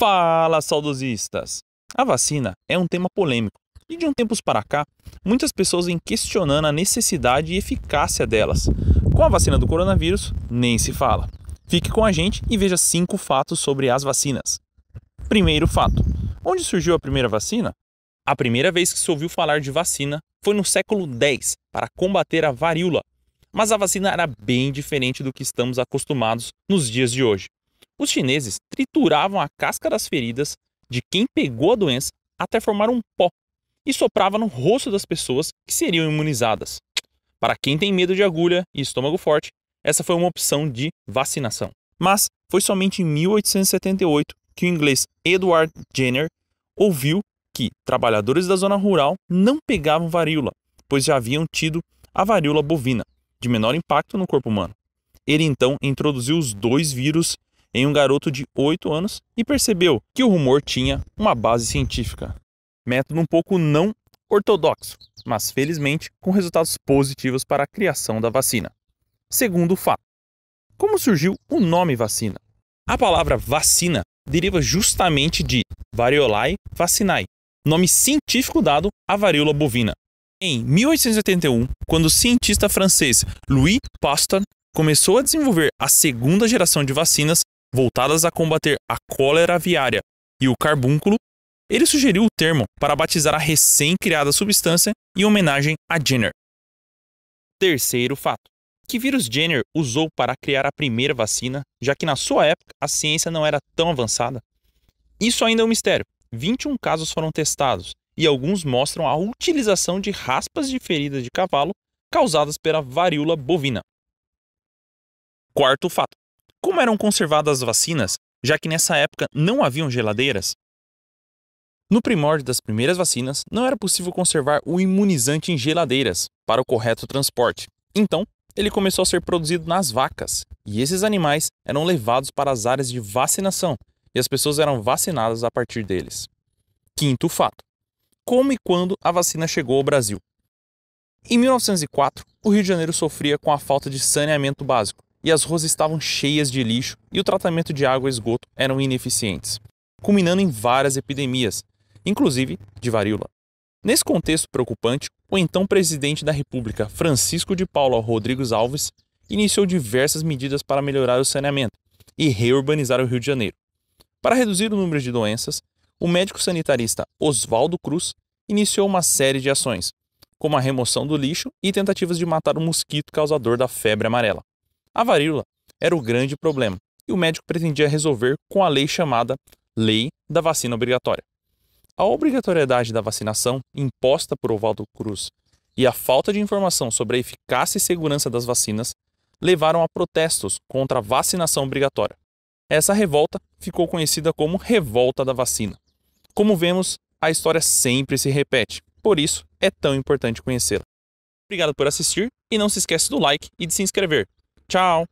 Fala, saudosistas! A vacina é um tema polêmico e, de um tempos para cá, muitas pessoas vêm questionando a necessidade e eficácia delas. Com a vacina do coronavírus, nem se fala. Fique com a gente e veja cinco fatos sobre as vacinas. Primeiro fato: onde surgiu a primeira vacina? A primeira vez que se ouviu falar de vacina foi no século X para combater a varíola, mas a vacina era bem diferente do que estamos acostumados nos dias de hoje. Os chineses trituravam a casca das feridas de quem pegou a doença até formar um pó e soprava no rosto das pessoas que seriam imunizadas. Para quem tem medo de agulha e estômago forte, essa foi uma opção de vacinação. Mas foi somente em 1878 que o inglês Edward Jenner ouviu que trabalhadores da zona rural não pegavam varíola, pois já haviam tido a varíola bovina, de menor impacto no corpo humano. Ele então introduziu os dois vírus em um garoto de 8 anos e percebeu que o rumor tinha uma base científica. Método um pouco não ortodoxo, mas felizmente com resultados positivos para a criação da vacina. Segundo fato: como surgiu o nome vacina? A palavra vacina deriva justamente de variolae vacinae, nome científico dado à varíola bovina. Em 1881, quando o cientista francês Louis Pasteur começou a desenvolver a segunda geração de vacinas, voltadas a combater a cólera aviária e o carbúnculo, ele sugeriu o termo para batizar a recém-criada substância em homenagem a Jenner. Terceiro fato: que vírus Jenner usou para criar a primeira vacina, já que na sua época a ciência não era tão avançada? Isso ainda é um mistério. 21 casos foram testados e alguns mostram a utilização de raspas de feridas de cavalo causadas pela varíola bovina. Quarto fato: como eram conservadas as vacinas, já que nessa época não haviam geladeiras? No primórdio das primeiras vacinas, não era possível conservar o imunizante em geladeiras para o correto transporte. Então, ele começou a ser produzido nas vacas, e esses animais eram levados para as áreas de vacinação, e as pessoas eram vacinadas a partir deles. Quinto fato: como e quando a vacina chegou ao Brasil? Em 1904, o Rio de Janeiro sofria com a falta de saneamento básico, e as ruas estavam cheias de lixo e o tratamento de água e esgoto eram ineficientes, culminando em várias epidemias, inclusive de varíola. Nesse contexto preocupante, o então presidente da República, Francisco de Paula Rodrigues Alves, iniciou diversas medidas para melhorar o saneamento e reurbanizar o Rio de Janeiro. Para reduzir o número de doenças, o médico sanitarista Oswaldo Cruz iniciou uma série de ações, como a remoção do lixo e tentativas de matar o mosquito causador da febre amarela. A varíola era o grande problema e o médico pretendia resolver com a lei chamada Lei da Vacina Obrigatória. A obrigatoriedade da vacinação, imposta por Ovaldo Cruz, e a falta de informação sobre a eficácia e segurança das vacinas levaram a protestos contra a vacinação obrigatória. Essa revolta ficou conhecida como Revolta da Vacina. Como vemos, a história sempre se repete, por isso é tão importante conhecê-la. Obrigado por assistir e não se esquece do like e de se inscrever. Tchau!